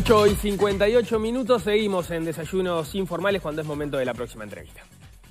8 y 58 minutos, seguimos en desayunos informales cuando es momento de la próxima entrevista.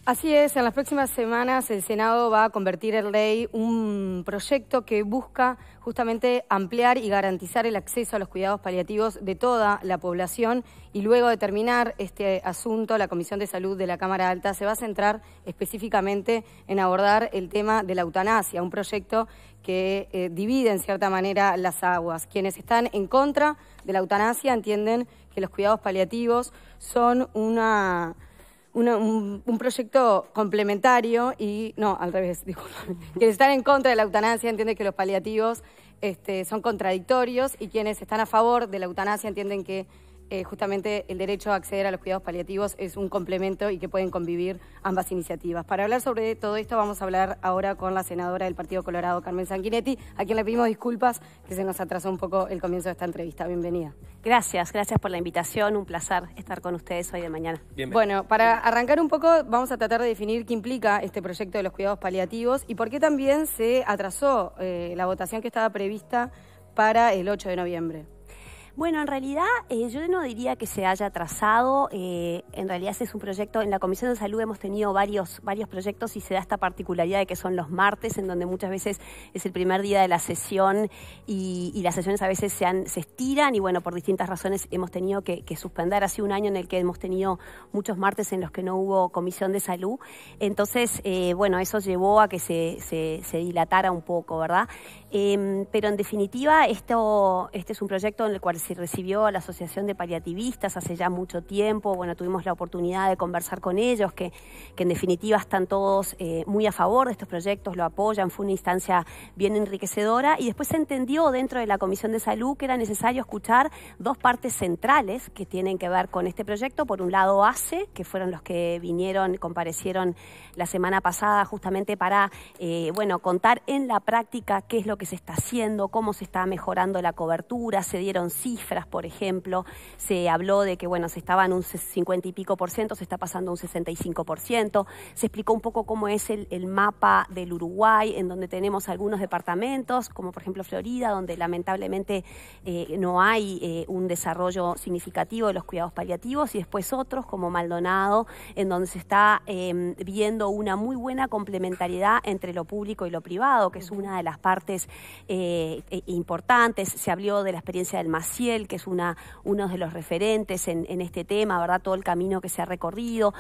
Así es, en las próximas semanas el Senado va a convertir en ley un proyecto que busca justamente ampliar y garantizar el acceso a los cuidados paliativos de toda la población y luego de terminar este asunto, la Comisión de Salud de la Cámara Alta se va a centrar específicamente en abordar el tema de la eutanasia, un proyecto que eh, divide en cierta manera las aguas. Quienes están en contra de la eutanasia entienden que los cuidados paliativos son una un, proyecto complementario y, no, al revés, disculpen, quienes están en contra de la eutanasia entienden que los paliativos este, son contradictorios y quienes están a favor de la eutanasia entienden que eh, justamente el derecho a acceder a los cuidados paliativos es un complemento y que pueden convivir ambas iniciativas. Para hablar sobre todo esto vamos a hablar ahora con la senadora del Partido Colorado, Carmen Sanguinetti, a quien le pedimos disculpas que se nos atrasó un poco el comienzo de esta entrevista. Bienvenida. Gracias, gracias por la invitación, un placer estar con ustedes hoy de mañana. Bueno, para arrancar un poco vamos a tratar de definir qué implica este proyecto de los cuidados paliativos y por qué también se atrasó eh, la votación que estaba prevista para el 8 de noviembre. Bueno, en realidad eh, yo no diría que se haya trazado. Eh, en realidad es un proyecto. En la Comisión de Salud hemos tenido varios, varios proyectos y se da esta particularidad de que son los martes, en donde muchas veces es el primer día de la sesión y, las sesiones a veces se, se estiran y bueno, por distintas razones hemos tenido que, que suspender. Hace un año en el que hemos tenido muchos martes en los que no hubo Comisión de Salud. Entonces, eh, bueno, eso llevó a que se, se dilatara un poco, ¿verdad? Em, pero en definitiva, esto, este es un proyecto en el cual se recibió a la Asociación de Paliativistas hace ya mucho tiempo. Bueno, tuvimos la oportunidad de conversar con ellos, que, en definitiva están todos eh, muy a favor de estos proyectos, lo apoyan, fue una instancia bien enriquecedora. Y después se entendió dentro de la Comisión de Salud que era necesario escuchar dos partes centrales que tienen que ver con este proyecto. Por un lado, ACE, que fueron los que vinieron, comparecieron la semana pasada justamente para, eh, bueno, contar en la práctica qué es lo que se está haciendo, cómo se está mejorando la cobertura, se dieron cifras, por ejemplo, se habló de que, bueno, se estaba en un 50 y pico por ciento, se está pasando a un 65 por ciento, se explicó un poco cómo es el, mapa del Uruguay, en donde tenemos algunos departamentos, como por ejemplo Florida, donde lamentablemente eh, no hay eh, un desarrollo significativo de los cuidados paliativos, y después otros, como Maldonado, en donde se está em, viendo una muy buena complementariedad entre lo público y lo privado, que es una de las partes eh, importantes. Se habló de la experiencia del Maciel, que es una, uno de los referentes en, este tema, ¿verdad? Todo el camino que se ha recorrido.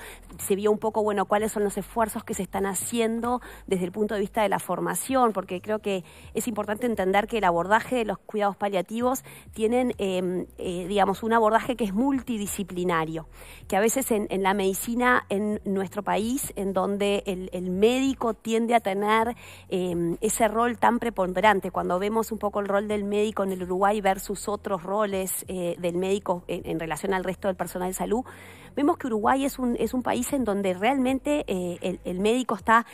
Se vio un poco, bueno, cuáles son los esfuerzos que se están haciendo desde el punto de vista de la formación, porque creo que es importante entender que el abordaje de los cuidados paliativos tienen, eh, eh, digamos, un abordaje que es multidisciplinario, que a veces en, la medicina en nuestro país, en donde el, el médico tiende a tener ese rol tan preponderante, cuando vemos un poco el rol del médico en el Uruguay versus otros roles eh, del médico en relación al resto del personal de salud vemos que Uruguay es un, es un país en donde realmente eh, el, médico está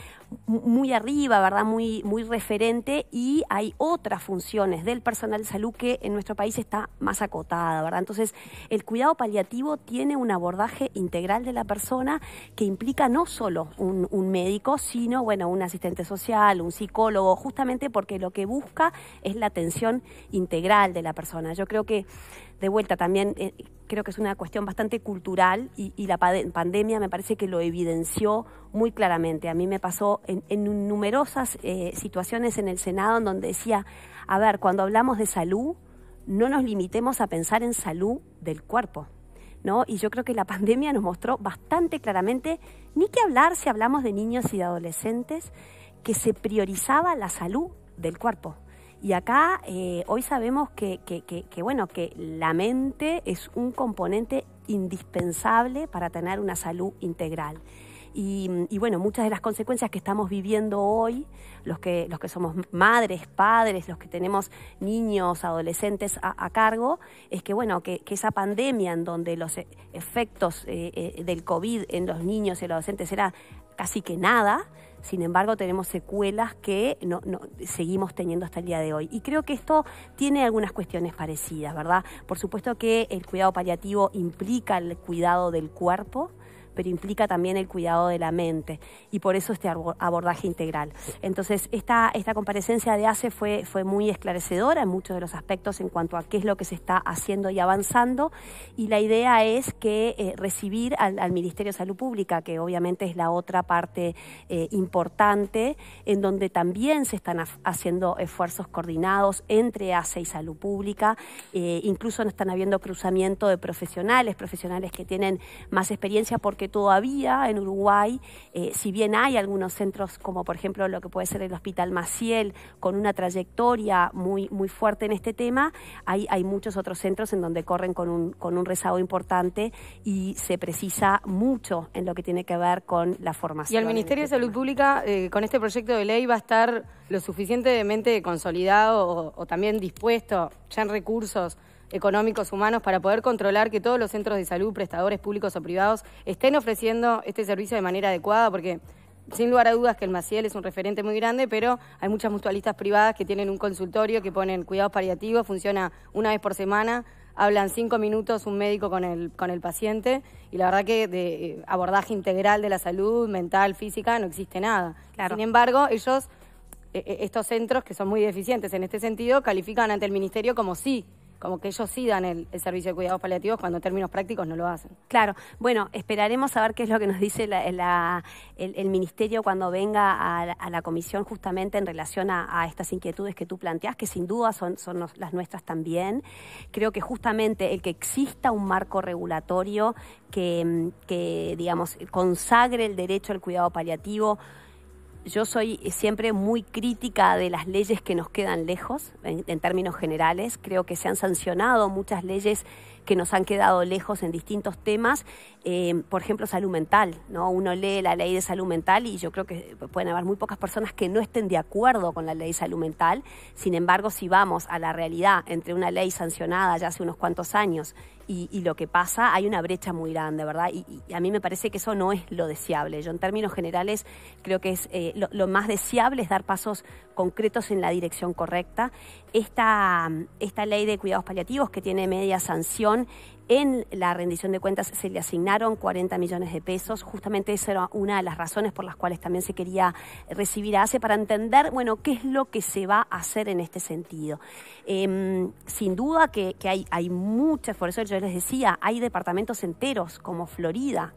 muy arriba, ¿verdad? Muy, muy referente y hay otras funciones del personal de salud que en nuestro país está más acotada, ¿verdad? Entonces, el cuidado paliativo tiene un abordaje integral de la persona que implica no solo un, médico, sino, bueno, un asistente social, un psicólogo, justamente porque lo que busca es la atención integral de la persona. Yo creo que, de vuelta, también... Eh, creo que es una cuestión bastante cultural y, la pandemia me parece que lo evidenció muy claramente. A mí me pasó en, numerosas eh, situaciones en el Senado en donde decía, a ver, cuando hablamos de salud, no nos limitemos a pensar en salud del cuerpo. ¿No? Y yo creo que la pandemia nos mostró bastante claramente, ni que hablar si hablamos de niños y de adolescentes, que se priorizaba la salud del cuerpo. Y acá eh, hoy sabemos que, que, bueno, que la mente es un componente indispensable para tener una salud integral. Y, bueno, muchas de las consecuencias que estamos viviendo hoy, los que, los que somos madres, padres, los que tenemos niños, adolescentes a, cargo, es que bueno, que, esa pandemia en donde los e-, efectos eh, eh, del COVID en los niños y los adolescentes era casi que nada, sin embargo, tenemos secuelas que no, seguimos teniendo hasta el día de hoy. Y creo que esto tiene algunas cuestiones parecidas, ¿verdad? Por supuesto que el cuidado paliativo implica el cuidado del cuerpo, pero implica también el cuidado de la mente y por eso este abordaje integral. Entonces, esta, esta comparecencia de ACE fue, fue muy esclarecedora en muchos de los aspectos en cuanto a qué es lo que se está haciendo y avanzando y la idea es que eh, recibir al, Ministerio de Salud Pública, que obviamente es la otra parte eh, importante, en donde también se están haciendo esfuerzos coordinados entre ACE y Salud Pública, eh, incluso no están habiendo cruzamiento de profesionales, profesionales que tienen más experiencia porque todavía en Uruguay, eh, si bien hay algunos centros, como por ejemplo lo que puede ser el Hospital Maciel, con una trayectoria muy, muy fuerte en este tema, hay, hay muchos otros centros en donde corren con un, con un rezago importante y se precisa mucho en lo que tiene que ver con la formación. Y el Ministerio de este Salud Pública, eh, con este proyecto de ley, va a estar lo suficientemente consolidado o, o también dispuesto ya en recursos económicos humanos para poder controlar que todos los centros de salud, prestadores públicos o privados, estén ofreciendo este servicio de manera adecuada, porque sin lugar a dudas que el Maciel es un referente muy grande, pero hay muchas mutualistas privadas que tienen un consultorio que ponen cuidados paliativos, funciona una vez por semana, hablan cinco minutos un médico con el, con el paciente y la verdad que de eh, abordaje integral de la salud, mental, física, no existe nada. Sin embargo, ellos, e, e, estos centros que son muy deficientes en este sentido, califican ante el ministerio como sí. Como que ellos sí dan el, servicio de cuidados paliativos cuando en términos prácticos no lo hacen. Claro, bueno, esperaremos a ver qué es lo que nos dice el, Ministerio cuando venga a, la comisión justamente en relación a, estas inquietudes que tú planteas, que sin duda son, las nuestras también. Creo que justamente el que exista un marco regulatorio que, mm, que digamos, consagre el derecho al cuidado paliativo, yo soy siempre muy crítica de las leyes que nos quedan lejos, en, términos generales. Creo que se han sancionado muchas leyes que nos han quedado lejos en distintos temas, eh, por ejemplo, salud mental. ¿no? Uno lee la ley de salud mental y yo creo que pueden haber muy pocas personas que no estén de acuerdo con la ley de salud mental. Sin embargo, si vamos a la realidad entre una ley sancionada ya hace unos cuantos años y, lo que pasa, hay una brecha muy grande, ¿verdad? Y, a mí me parece que eso no es lo deseable. Yo en términos generales creo que es eh, lo, más deseable es dar pasos concretos en la dirección correcta. Esta, esta ley de cuidados paliativos que tiene media sanción en la rendición de cuentas se le asignaron 40 millones de pesos. Justamente esa era una de las razones por las cuales también se quería recibir a para entender, bueno, qué es lo que se va a hacer en este sentido. Em, sin duda que, que hay, muchas, por eso Yo les decía, hay departamentos enteros como Florida.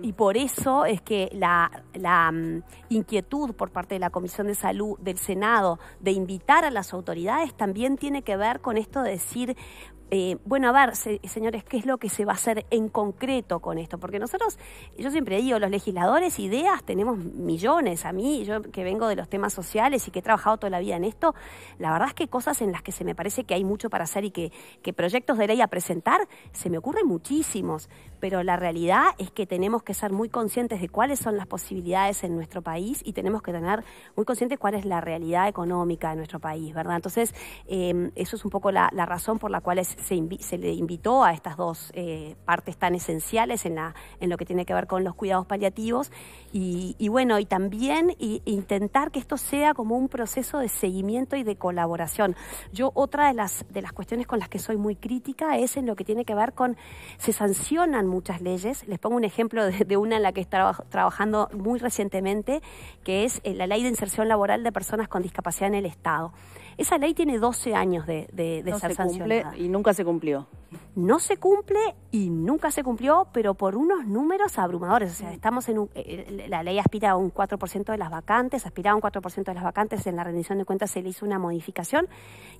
y, por, eso es que la, mm, inquietud por parte de la Comisión de Salud del Senado de invitar a las autoridades también tiene que ver con esto de decir, eh, bueno, a ver, señores, ¿qué es lo que se va a hacer en concreto con esto? Porque nosotros, yo siempre digo, los legisladores, ideas, tenemos millones. A mí, yo que vengo de los temas sociales y que he trabajado toda la vida en esto, la verdad es que cosas en las que se me parece que hay mucho para hacer y que, proyectos de ley a presentar, se me ocurren muchísimos. Pero la realidad es que tenemos que ser muy conscientes de cuáles son las posibilidades en nuestro país y tenemos que tener muy conscientes cuál es la realidad económica de nuestro país, ¿verdad? Entonces, eh, eso es un poco la, la razón por la cual es se, le invitó a estas dos eh, partes tan esenciales en, lo que tiene que ver con los cuidados paliativos y, bueno, y también intentar que esto sea como un proceso de seguimiento y de colaboración. Yo otra de las, de las cuestiones con las que soy muy crítica es en lo que tiene que ver con, se sancionan muchas leyes, les pongo un ejemplo de, una en la que estado trabajando muy recientemente, que es eh, la ley de inserción laboral de personas con discapacidad en el Estado. Esa ley tiene 12 años de, ser sancionada. y nunca nunca se cumplió. No se cumple y nunca se cumplió, pero por unos números abrumadores. O sea, mm. estamos en eh, eh, la ley aspira a un 4% de las vacantes, aspiraba a un 4% de las vacantes, en la rendición de cuentas se le hizo una modificación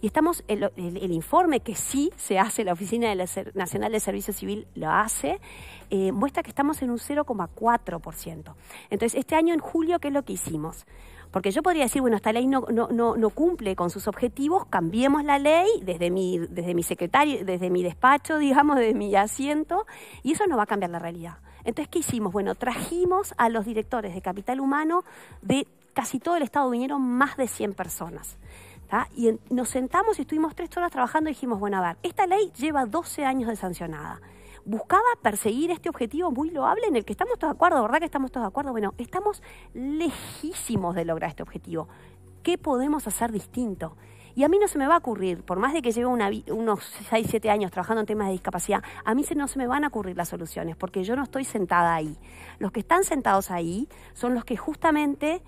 y estamos, el, informe que sí se hace, la Oficina Nacional de Servicio Civil lo hace, eh, muestra que estamos en un 0,4%. Entonces, este año en julio, ¿qué es lo que hicimos? Porque yo podría decir, bueno, esta ley no, no, no, no cumple con sus objetivos, cambiemos la ley desde mi, desde mi secretario, desde mi despacho, digamos, desde mi asiento, y eso no va a cambiar la realidad. Entonces, ¿qué hicimos? Bueno, trajimos a los directores de capital humano de casi todo el Estado, vinieron más de 100 personas. Y nos sentamos y estuvimos tres horas trabajando y dijimos, bueno, a ver, esta ley lleva 12 años de sancionada buscaba perseguir este objetivo muy loable en el que estamos todos de acuerdo, ¿verdad que estamos todos de acuerdo? Bueno, estamos lejísimos de lograr este objetivo. ¿Qué podemos hacer distinto? Y a mí no se me va a ocurrir, por más de que lleve unos 6, 7 años trabajando en temas de discapacidad, a mí no se me van a ocurrir las soluciones, porque yo no estoy sentada ahí. Los que están sentados ahí son los que justamente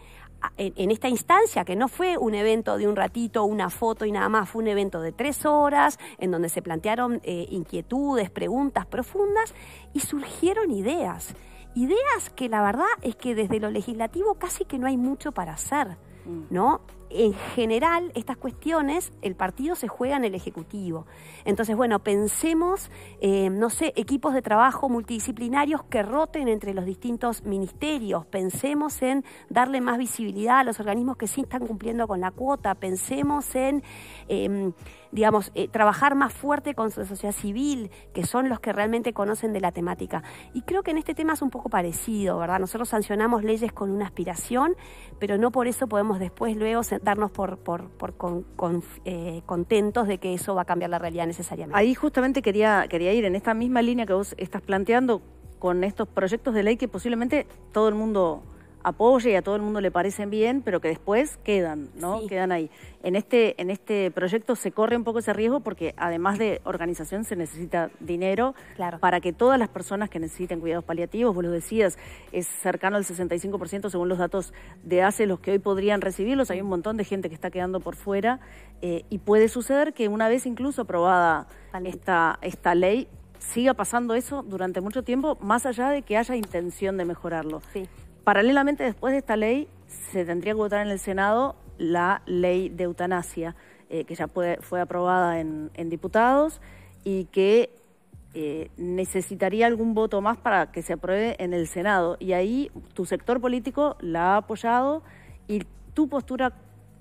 en, esta instancia, que no fue un evento de un ratito, una foto y nada más, fue un evento de tres horas, en donde se plantearon eh, inquietudes, preguntas profundas y surgieron ideas. Ideas que la verdad es que desde lo legislativo casi que no hay mucho para hacer, mm. ¿no? en general estas cuestiones, el partido se juega en el Ejecutivo. Entonces, bueno, pensemos, eh, no sé, equipos de trabajo multidisciplinarios que roten entre los distintos ministerios, pensemos en darle más visibilidad a los organismos que sí están cumpliendo con la cuota, pensemos en, em, digamos, eh, trabajar más fuerte con su sociedad civil, que son los que realmente conocen de la temática. Y creo que en este tema es un poco parecido, ¿verdad? Nosotros sancionamos leyes con una aspiración, pero no por eso podemos después luego darnos por, por, eh, contentos de que eso va a cambiar la realidad necesariamente. Ahí justamente quería, quería ir, en esta misma línea que vos estás planteando, con estos proyectos de ley que posiblemente todo el mundo apoya y a todo el mundo le parecen bien, pero que después quedan, ¿no? Quedan ahí. En este, en este proyecto se corre un poco ese riesgo porque además de organización se necesita dinero para que todas las personas que necesiten cuidados paliativos, vos lo decías, es cercano al 65% según los datos de ACE, los que hoy podrían recibirlos. Hay un montón de gente que está quedando por fuera eh, y puede suceder que una vez incluso aprobada esta, esta ley, siga pasando eso durante mucho tiempo, más allá de que haya intención de mejorarlo. Sí. Paralelamente, después de esta ley, se tendría que votar en el Senado la ley de eutanasia, eh, que ya fue aprobada en, diputados y que eh, necesitaría algún voto más para que se apruebe en el Senado. Y ahí tu sector político la ha apoyado y tu postura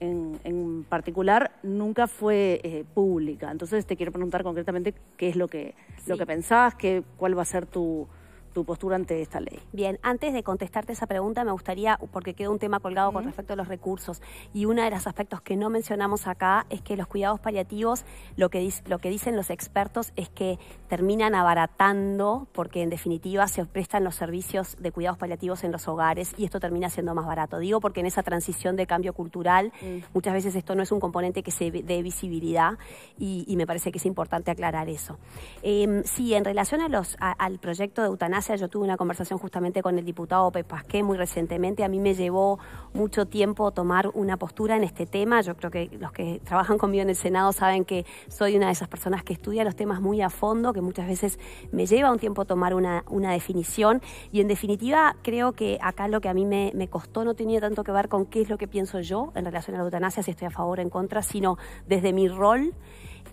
en, particular nunca fue eh, pública. Entonces te quiero preguntar concretamente qué es lo que, lo que pensás, qué, cuál va a ser tu tu postura ante esta ley. Bien, antes de contestarte esa pregunta, me gustaría, porque queda un tema colgado con respecto a los recursos, y uno de los aspectos que no mencionamos acá es que los cuidados paliativos, lo que, lo que dicen los expertos es que terminan abaratando, porque en definitiva se prestan los servicios de cuidados paliativos en los hogares y esto termina siendo más barato. Digo porque en esa transición de cambio cultural, mm. muchas veces esto no es un componente que se dé visibilidad y, me parece que es importante aclarar eso. Em, sí, en relación al proyecto de eutanasia, yo tuve una conversación justamente con el diputado Pepasqué muy recientemente. A mí me llevó mucho tiempo tomar una postura en este tema. Yo creo que los que trabajan conmigo en el Senado saben que soy una de esas personas que estudia los temas muy a fondo, que muchas veces me lleva un tiempo tomar una, definición. Y en definitiva, creo que acá lo que a mí me, me costó no tenía tanto que ver con qué es lo que pienso yo en relación a la eutanasia, si estoy a favor o en contra, sino desde mi rol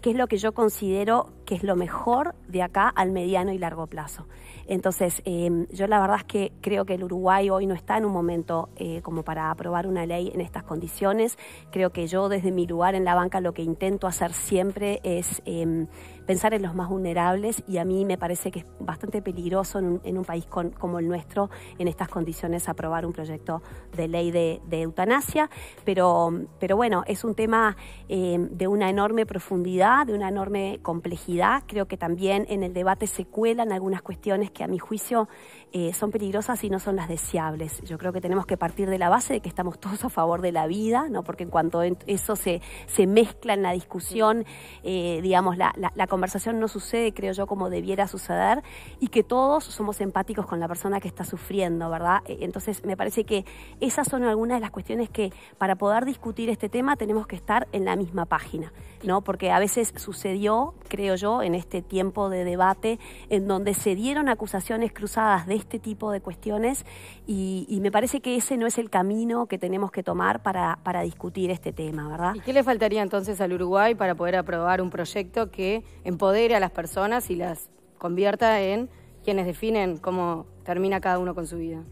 qué es lo que yo considero que es lo mejor de acá al mediano y largo plazo. Entonces, em, yo la verdad es que creo que el Uruguay hoy no está en un momento eh, como para aprobar una ley en estas condiciones. Creo que yo desde mi lugar en la banca lo que intento hacer siempre es em, pensar en los más vulnerables y a mí me parece que es bastante peligroso en un, país como el nuestro, en estas condiciones, aprobar un proyecto de ley de, eutanasia. Pero, pero bueno, es un tema eh, de una enorme profundidad, de una enorme complejidad. Creo que también en el debate se cuelan algunas cuestiones que a mi juicio eh, son peligrosas y no son las deseables. Yo creo que tenemos que partir de la base de que estamos todos a favor de la vida, ¿no? porque en cuanto eso se, se mezcla en la discusión, eh, digamos, la, la, conversación no sucede, creo yo, como debiera suceder, y que todos somos empáticos con la persona que está sufriendo, ¿verdad? Eh, entonces, me parece que esas son algunas de las cuestiones que para poder discutir este tema tenemos que estar en la misma página, ¿no? Porque a veces sucedió, creo yo, en este tiempo de debate, en donde se dieron acusaciones cruzadas de este tipo de cuestiones y, me parece que ese no es el camino que tenemos que tomar para, para discutir este tema, ¿verdad? ¿Y qué le faltaría entonces al Uruguay para poder aprobar un proyecto que empodere a las personas y las convierta en quienes definen cómo termina cada uno con su vida.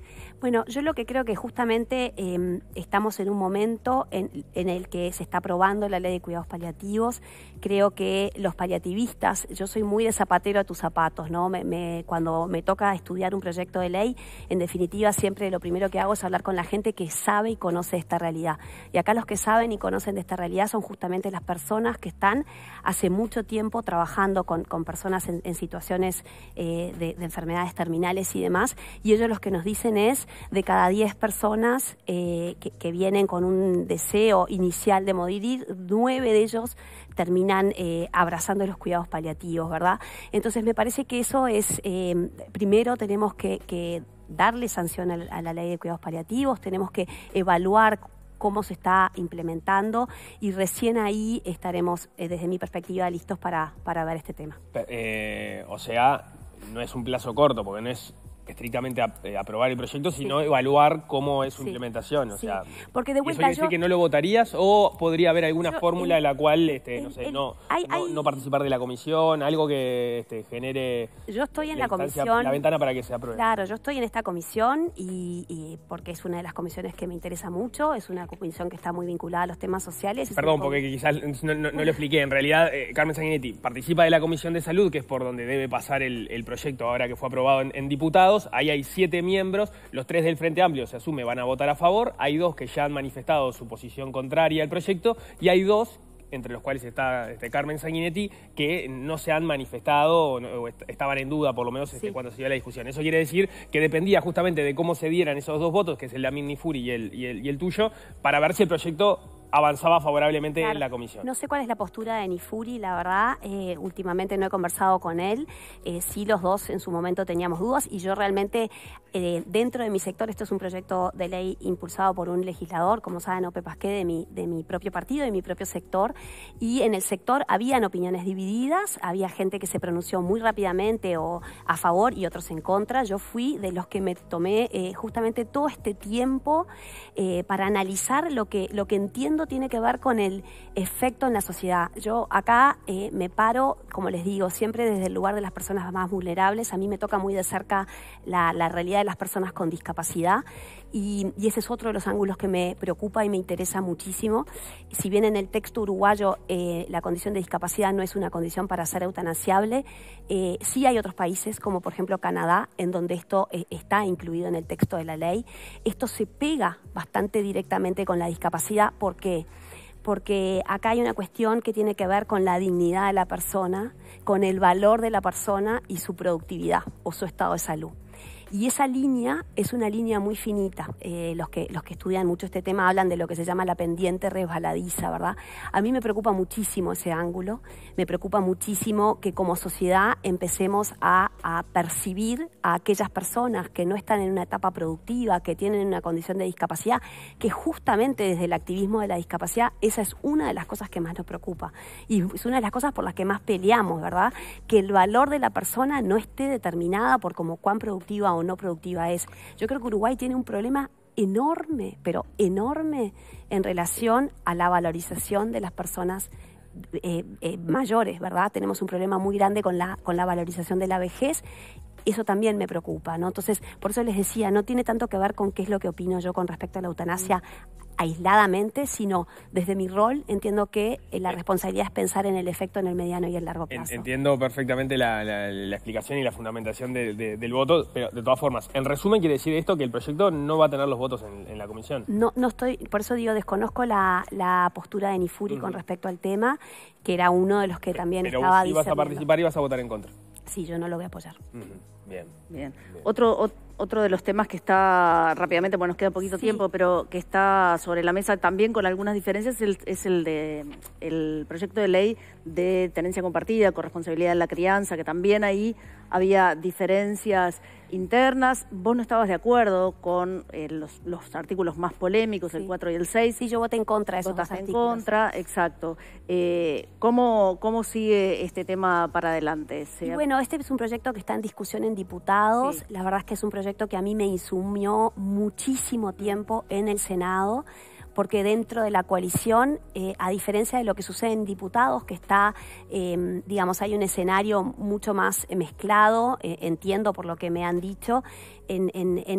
Bueno, yo lo que creo que justamente em, estamos en un momento en, el que se está aprobando la ley de cuidados paliativos. Creo que los paliativistas, yo soy muy de zapatero a tus zapatos, ¿no? cuando me toca estudiar un proyecto de ley, en definitiva siempre lo primero que hago es hablar con la gente que sabe y conoce esta realidad. Y acá los que saben y conocen de esta realidad son justamente las personas que están hace mucho tiempo trabajando con, personas en, situaciones eh, de enfermedades terminales y demás y ellos los que nos dicen es de cada 10 personas eh, que, vienen con un deseo inicial de morir, 9 de ellos terminan eh, abrazando los cuidados paliativos, ¿verdad? Entonces me parece que eso es, eh, primero tenemos que, darle sanción a, la ley de cuidados paliativos, tenemos que evaluar cómo se está implementando y recién ahí estaremos, desde mi perspectiva, listos para, para ver este tema. o sea, no es un plazo corto, porque no es estrictamente eh, aprobar el proyecto, sino evaluar cómo es su implementación. O sea, Porque que no lo votarías o podría haber alguna fórmula en la cual este, no, no, participar de la comisión, algo que este, genere... Yo estoy en la, comisión... ventana para que se apruebe. Claro, yo estoy en esta comisión y, porque es una de las comisiones que me interesa mucho, es una comisión que está muy vinculada a los temas sociales. Perdón, porque quizás no, lo expliqué. En realidad, eh, Carmen Sanguinetti participa de la comisión de salud, que es por donde debe pasar el, proyecto ahora que fue aprobado en diputados, ahí hay siete miembros, los tres del Frente Amplio se asume van a votar a favor, hay dos que ya han manifestado su posición contraria al proyecto y hay dos entre los cuales está este, Carmen Sanguinetti, que no se han manifestado o, estaban en duda, por lo menos este, cuando se dio la discusión. Eso quiere decir que dependía justamente de cómo se dieran esos dos votos, que es el de Amin y y el tuyo, para ver si el proyecto avanzaba favorablemente en la comisión. No sé cuál es la postura de Nifuri, la verdad. Eh, últimamente no he conversado con él. Eh, sí, los dos en su momento teníamos dudas y yo realmente, eh, dentro de mi sector, esto es un proyecto de ley impulsado por un legislador, como saben, Ope Pasqué, de mi, de mi propio partido, de mi propio sector. Y en el sector habían opiniones divididas, había gente que se pronunció muy rápidamente o a favor y otros en contra. Yo fui de los que me tomé justamente todo este tiempo para analizar lo que, lo que entiendo tiene que ver con el efecto en la sociedad. Yo acá eh, me paro, como les digo, siempre desde el lugar de las personas más vulnerables. A mí me toca muy de cerca la realidad de las personas con discapacidad y, ese es otro de los ángulos que me preocupa y me interesa muchísimo. Si bien en el texto uruguayo eh, la condición de discapacidad no es una condición para ser eutanasiable, eh, sí hay otros países, como por ejemplo Canadá, en donde esto eh, está incluido en el texto de la ley. Esto se pega bastante directamente con la discapacidad porque porque acá hay una cuestión que tiene que ver con la dignidad de la persona, con el valor de la persona y su productividad o su estado de salud. Y esa línea es una línea muy finita. Eh, los, que, los que estudian mucho este tema hablan de lo que se llama la pendiente resbaladiza, ¿verdad? A mí me preocupa muchísimo ese ángulo, me preocupa muchísimo que como sociedad empecemos a, percibir a aquellas personas que no están en una etapa productiva, que tienen una condición de discapacidad, que justamente desde el activismo de la discapacidad, esa es una de las cosas que más nos preocupa. Y es una de las cosas por las que más peleamos, ¿verdad? Que el valor de la persona no esté determinada por como cuán productiva o no productiva es. Yo creo que Uruguay tiene un problema enorme, pero enorme en relación a la valorización de las personas eh, eh, mayores, ¿verdad? Tenemos un problema muy grande con la, con la valorización de la vejez. Eso también me preocupa, ¿no? Entonces, por eso les decía, no tiene tanto que ver con qué es lo que opino yo con respecto a la eutanasia aisladamente, sino desde mi rol entiendo que eh, la responsabilidad es pensar en el efecto en el mediano y el largo plazo. Entiendo perfectamente la, explicación y la fundamentación del voto, pero de todas formas, en resumen quiere decir esto que el proyecto no va a tener los votos en, la comisión. No, no estoy, por eso digo, desconozco la, postura de Nifuri con respecto al tema, que era uno de los que también estaba... Pero ibas a participar y vas a votar en contra. Sí, yo no lo voy a apoyar. Bien. Bien. Otro, otro de los temas que está rápidamente, bueno, nos queda poquito tiempo, pero que está sobre la mesa también con algunas diferencias, es el, de el proyecto de ley de tenencia compartida, corresponsabilidad en la crianza, que también ahí había diferencias internas. Vos no estabas de acuerdo con eh, los, los, artículos más polémicos, el 4 y el 6. Sí, yo voté en contra de esos Votaste en contra, exacto. Eh, ¿cómo, sigue este tema para adelante? bueno, este es un proyecto que está en discusión en diputados. La verdad es que es un proyecto que a mí me insumió muchísimo tiempo en el Senado porque dentro de la coalición, eh, a diferencia de lo que sucede en diputados, que está, em, digamos, hay un escenario mucho más eh, mezclado, eh, entiendo por lo que me han dicho, en,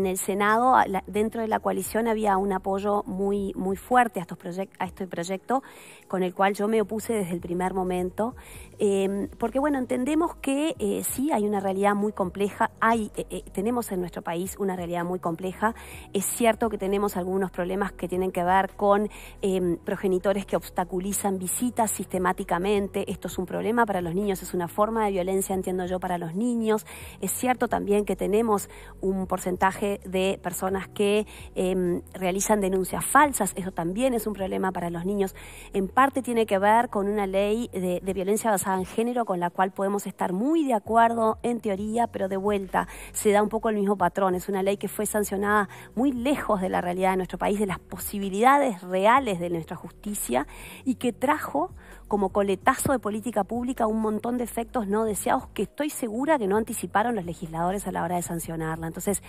el Senado, dentro de la coalición había un apoyo muy, muy fuerte a, estos a este proyecto, con el cual yo me opuse desde el primer momento. Em, porque bueno, entendemos que eh, sí hay una realidad muy compleja, hay, eh, eh, tenemos en nuestro país una realidad muy compleja, es cierto que tenemos algunos problemas que tienen que ver con em, progenitores que obstaculizan visitas sistemáticamente, esto es un problema para los niños, es una forma de violencia, entiendo yo, para los niños, es cierto también que tenemos un porcentaje de personas que em, realizan denuncias falsas, eso también es un problema para los niños, en parte tiene que ver con una ley de violencia basada en género con la cual podemos estar muy de acuerdo en teoría, pero de vuelta se da un poco el mismo patrón. Es una ley que fue sancionada muy lejos de la realidad de nuestro país, de las posibilidades reales de nuestra justicia y que trajo como coletazo de política pública un montón de efectos no deseados que estoy segura que no anticiparon los legisladores a la hora de sancionarla. Entonces,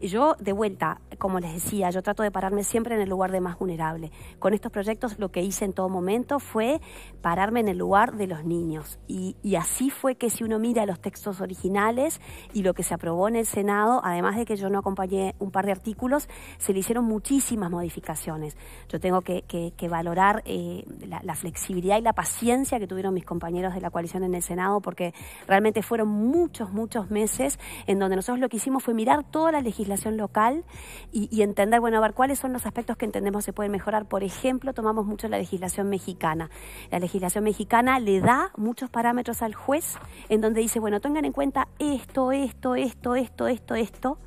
yo de vuelta, como les decía, yo trato de pararme siempre en el lugar de más vulnerable. Con estos proyectos lo que hice en todo momento fue pararme en el lugar de los niños y, así fue que si uno mira los textos originales y lo que se aprobó en el Senado, además de que yo no acompañé un par de artículos, se le hicieron muchísimas modificaciones. Yo tengo que, valorar eh, la, flexibilidad y la paciencia que tuvieron mis compañeros de la coalición en el Senado, porque realmente fueron muchos, muchos meses en donde nosotros lo que hicimos fue mirar toda la legislación local y, y entender, bueno, a ver cuáles son los aspectos que entendemos se pueden mejorar. Por ejemplo, tomamos mucho la legislación mexicana. La legislación mexicana le da muchos parámetros al juez, en donde dice, bueno, tengan en cuenta esto, esto, esto, esto, esto, esto.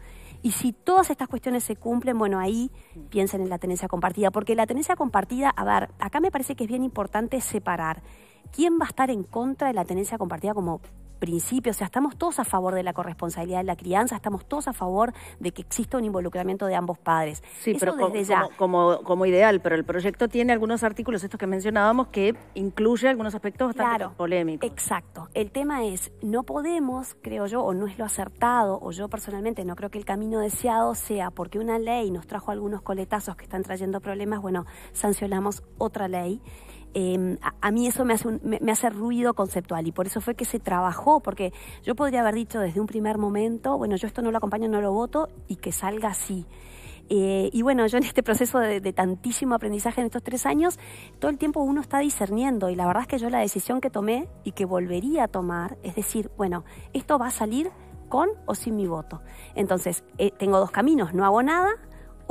Y si todas estas cuestiones se cumplen, bueno, ahí piensen en la tenencia compartida, porque la tenencia compartida, a ver, acá me parece que es bien importante separar quién va a estar en contra de la tenencia compartida como principio, o sea, estamos todos a favor de la corresponsabilidad de la crianza, estamos todos a favor de que exista un involucramiento de ambos padres. Sí, pero como, ideal, pero el proyecto tiene algunos artículos, estos que mencionábamos, que incluye algunos aspectos bastante polémicos. Exacto. El tema es, no podemos, creo yo, o no es lo acertado, o yo personalmente no creo que el camino deseado sea porque una ley nos trajo algunos coletazos que están trayendo problemas, bueno, sancionamos otra ley. Em, a, mí eso me hace, ruido conceptual y por eso fue que se trabajó, porque yo podría haber dicho desde un primer momento, bueno, yo esto no lo acompaño, no lo voto y que salga así. Eh, y bueno, yo en este proceso de, tantísimo aprendizaje en estos tres años, todo el tiempo uno está discerniendo y la verdad es que yo la decisión que tomé y que volvería a tomar es decir, bueno, esto va a salir con o sin mi voto. Entonces, eh, tengo dos caminos, no hago nada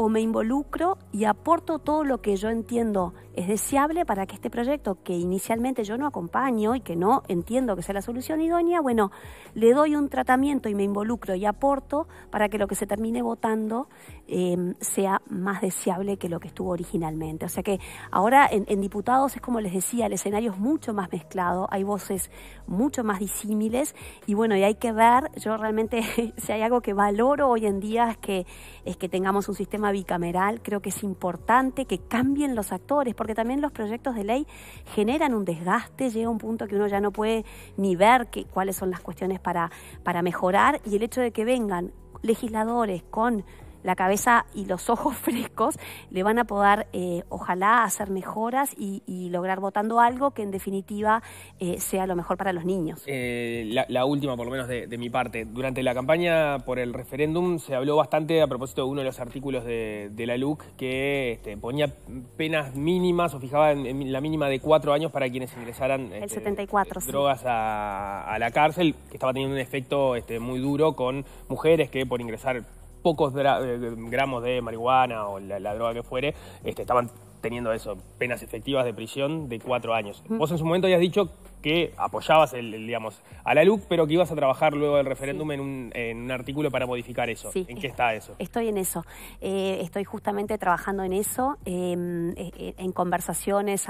o me involucro y aporto todo lo que yo entiendo es deseable para que este proyecto que inicialmente yo no acompaño y que no entiendo que sea la solución idónea, bueno, le doy un tratamiento y me involucro y aporto para que lo que se termine votando em, sea más deseable que lo que estuvo originalmente. O sea que ahora en, diputados es como les decía, el escenario es mucho más mezclado, hay voces mucho más disímiles y bueno, y hay que ver, yo realmente si hay algo que valoro hoy en día es que, es que tengamos un sistema bicameral, creo que es importante que cambien los actores, porque también los proyectos de ley generan un desgaste, llega un punto que uno ya no puede ni ver que, cuáles son las cuestiones para, para mejorar y el hecho de que vengan legisladores con la cabeza y los ojos frescos, le van a poder, eh, ojalá, hacer mejoras y, lograr votando algo que en definitiva eh, sea lo mejor para los niños. Eh, la, última, por lo menos de, mi parte. Durante la campaña por el referéndum se habló bastante a propósito de uno de los artículos de, la LUC que este, ponía penas mínimas o fijaba en, la mínima de cuatro años para quienes ingresaran el 74, este, drogas a, la cárcel, que estaba teniendo un efecto este, muy duro con mujeres que por ingresar pocos eh, gramos de marihuana o la, droga que fuere, este, estaban teniendo eso, penas efectivas de prisión de cuatro años. Vos en su momento habías dicho que apoyabas el, digamos, a la LUC, pero que ibas a trabajar luego del referéndum en, un, en, un, artículo para modificar eso. ¿En qué está eso? Estoy en eso. Eh, estoy justamente trabajando en eso, em, e, e, en conversaciones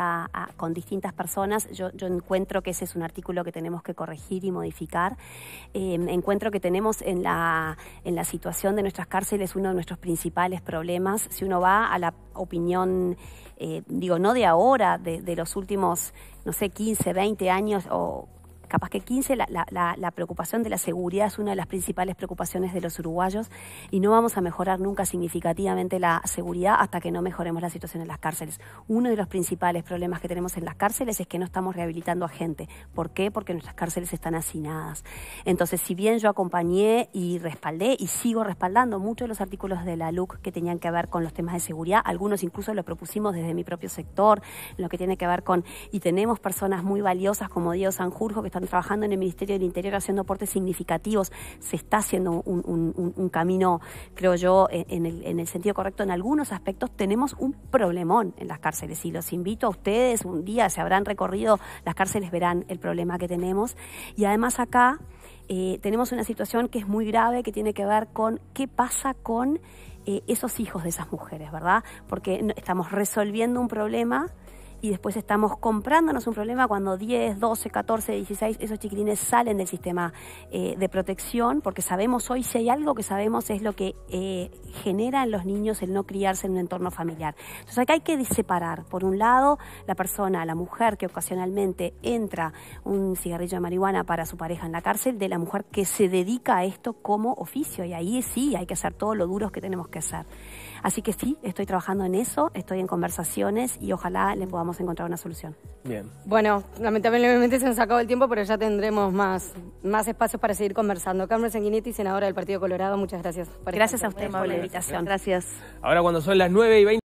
con distintas personas. Yo, encuentro que ese es un artículo que tenemos que corregir y modificar. Em, encuentro que tenemos en la, en la situación de nuestras cárceles uno de nuestros principales problemas. Si uno va a la opinión, eh, digo, no de ahora, de, de los últimos no sé, 15, 20 años o capaz que 15, la, preocupación de la seguridad es una de las principales preocupaciones de los uruguayos y no vamos a mejorar nunca significativamente la seguridad hasta que no mejoremos la situación en las cárceles. Uno de los principales problemas que tenemos en las cárceles es que no estamos rehabilitando a gente. ¿Por qué? Porque nuestras cárceles están hacinadas. Entonces, si bien yo acompañé y respaldé y sigo respaldando muchos de los artículos de la LUC que tenían que ver con los temas de seguridad, algunos incluso lo propusimos desde mi propio sector, lo que tiene que ver con, y tenemos personas muy valiosas como dios Sanjurjo que está trabajando en el Ministerio del Interior haciendo aportes significativos. Se está haciendo un, camino, creo yo, en el, sentido correcto. En algunos aspectos tenemos un problemón en las cárceles y los invito a ustedes, un día se habrán recorrido las cárceles, verán el problema que tenemos. Y además acá eh, tenemos una situación que es muy grave, que tiene que ver con qué pasa con eh, esos hijos de esas mujeres, ¿verdad? Porque estamos resolviendo un problema y después estamos comprándonos un problema cuando 10, 12, 14, 16, esos chiquilines salen del sistema eh, de protección, porque sabemos hoy, si hay algo que sabemos, es lo que eh, genera en los niños el no criarse en un entorno familiar. Entonces acá hay que separar, por un lado, la persona, la mujer que ocasionalmente entra un cigarrillo de marihuana para su pareja en la cárcel, de la mujer que se dedica a esto como oficio, y ahí sí hay que hacer todo lo duros que tenemos que hacer. Así que sí, estoy trabajando en eso, estoy en conversaciones y ojalá le podamos encontrar una solución. Bien. Bueno, lamentablemente se nos acabado el tiempo, pero ya tendremos más, más espacios para seguir conversando. Carmen Sanguinetti, senadora del Partido Colorado, muchas gracias. Este gracias a usted por la invitación. Gracias. Ahora cuando son las 9 y 20...